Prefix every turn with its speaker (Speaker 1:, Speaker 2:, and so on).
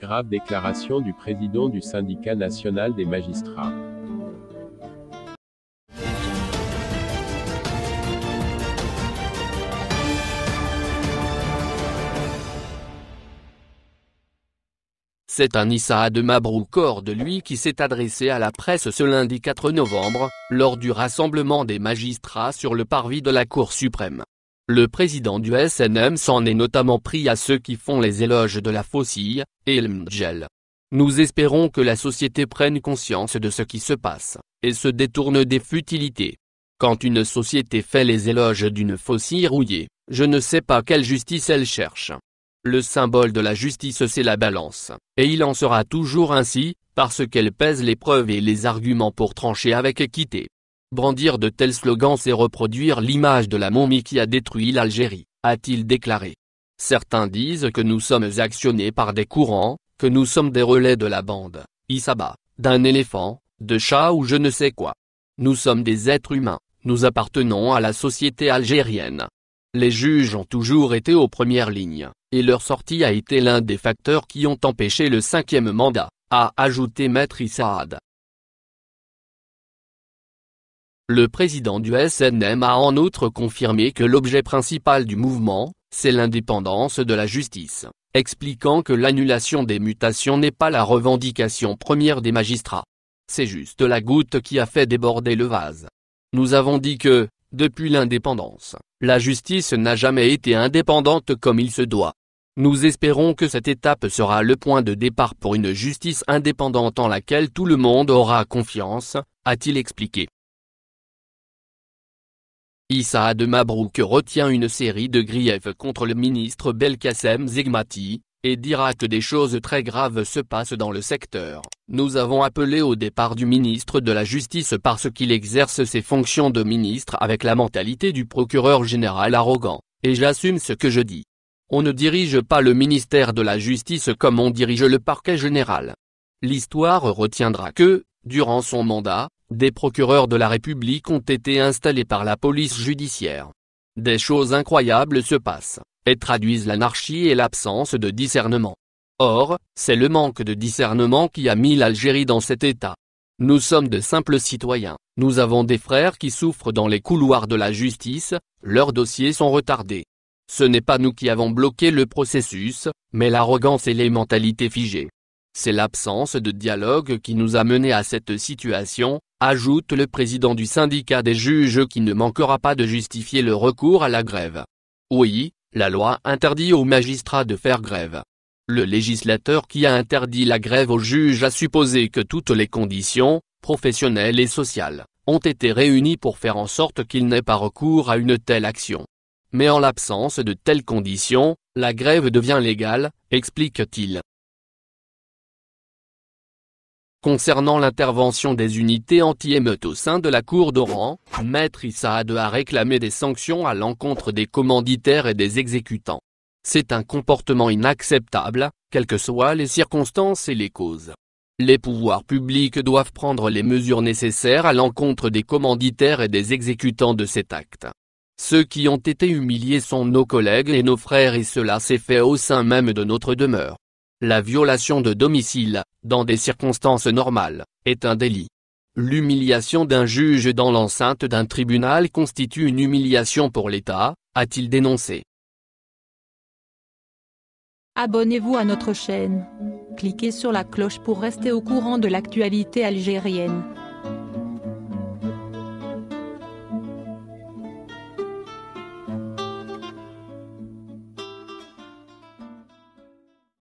Speaker 1: Grave déclaration du président du syndicat national des magistrats. C'est un Issa de de lui qui s'est adressé à la presse ce lundi 4 novembre, lors du rassemblement des magistrats sur le parvis de la Cour suprême. Le président du SNM s'en est notamment pris à ceux qui font les éloges de la faucille, et Nous espérons que la société prenne conscience de ce qui se passe, et se détourne des futilités. Quand une société fait les éloges d'une faucille rouillée, je ne sais pas quelle justice elle cherche. Le symbole de la justice c'est la balance, et il en sera toujours ainsi, parce qu'elle pèse les preuves et les arguments pour trancher avec équité. Brandir de tels slogans c'est reproduire l'image de la momie qui a détruit l'Algérie, a-t-il déclaré. Certains disent que nous sommes actionnés par des courants, que nous sommes des relais de la bande, Isaba, d'un éléphant, de chat ou je ne sais quoi. Nous sommes des êtres humains, nous appartenons à la société algérienne. Les juges ont toujours été aux premières lignes, et leur sortie a été l'un des facteurs qui ont empêché le cinquième mandat, a ajouté Maître Issaad. Le président du SNM a en outre confirmé que l'objet principal du mouvement, c'est l'indépendance de la justice, expliquant que l'annulation des mutations n'est pas la revendication première des magistrats. C'est juste la goutte qui a fait déborder le vase. Nous avons dit que, depuis l'indépendance, la justice n'a jamais été indépendante comme il se doit. Nous espérons que cette étape sera le point de départ pour une justice indépendante en laquelle tout le monde aura confiance, a-t-il expliqué. Issa de Mabrouk retient une série de griefs contre le ministre Belkacem Zigmati, et dira que des choses très graves se passent dans le secteur. Nous avons appelé au départ du ministre de la Justice parce qu'il exerce ses fonctions de ministre avec la mentalité du procureur général arrogant, et j'assume ce que je dis. On ne dirige pas le ministère de la Justice comme on dirige le parquet général. L'histoire retiendra que, durant son mandat, des procureurs de la République ont été installés par la police judiciaire. Des choses incroyables se passent, et traduisent l'anarchie et l'absence de discernement. Or, c'est le manque de discernement qui a mis l'Algérie dans cet état. Nous sommes de simples citoyens, nous avons des frères qui souffrent dans les couloirs de la justice, leurs dossiers sont retardés. Ce n'est pas nous qui avons bloqué le processus, mais l'arrogance et les mentalités figées. C'est l'absence de dialogue qui nous a menés à cette situation, ajoute le président du syndicat des juges qui ne manquera pas de justifier le recours à la grève. Oui, la loi interdit aux magistrats de faire grève. Le législateur qui a interdit la grève aux juges a supposé que toutes les conditions, professionnelles et sociales, ont été réunies pour faire en sorte qu'il n'ait pas recours à une telle action. Mais en l'absence de telles conditions, la grève devient légale, explique-t-il. Concernant l'intervention des unités anti-émeutes au sein de la cour d'Oran, Maître Issaad a réclamé des sanctions à l'encontre des commanditaires et des exécutants. C'est un comportement inacceptable, quelles que soient les circonstances et les causes. Les pouvoirs publics doivent prendre les mesures nécessaires à l'encontre des commanditaires et des exécutants de cet acte. Ceux qui ont été humiliés sont nos collègues et nos frères et cela s'est fait au sein même de notre demeure. La violation de domicile, dans des circonstances normales, est un délit. L'humiliation d'un juge dans l'enceinte d'un tribunal constitue une humiliation pour l'État, a-t-il dénoncé. Abonnez-vous à notre chaîne. Cliquez sur la cloche pour rester au courant de l'actualité algérienne.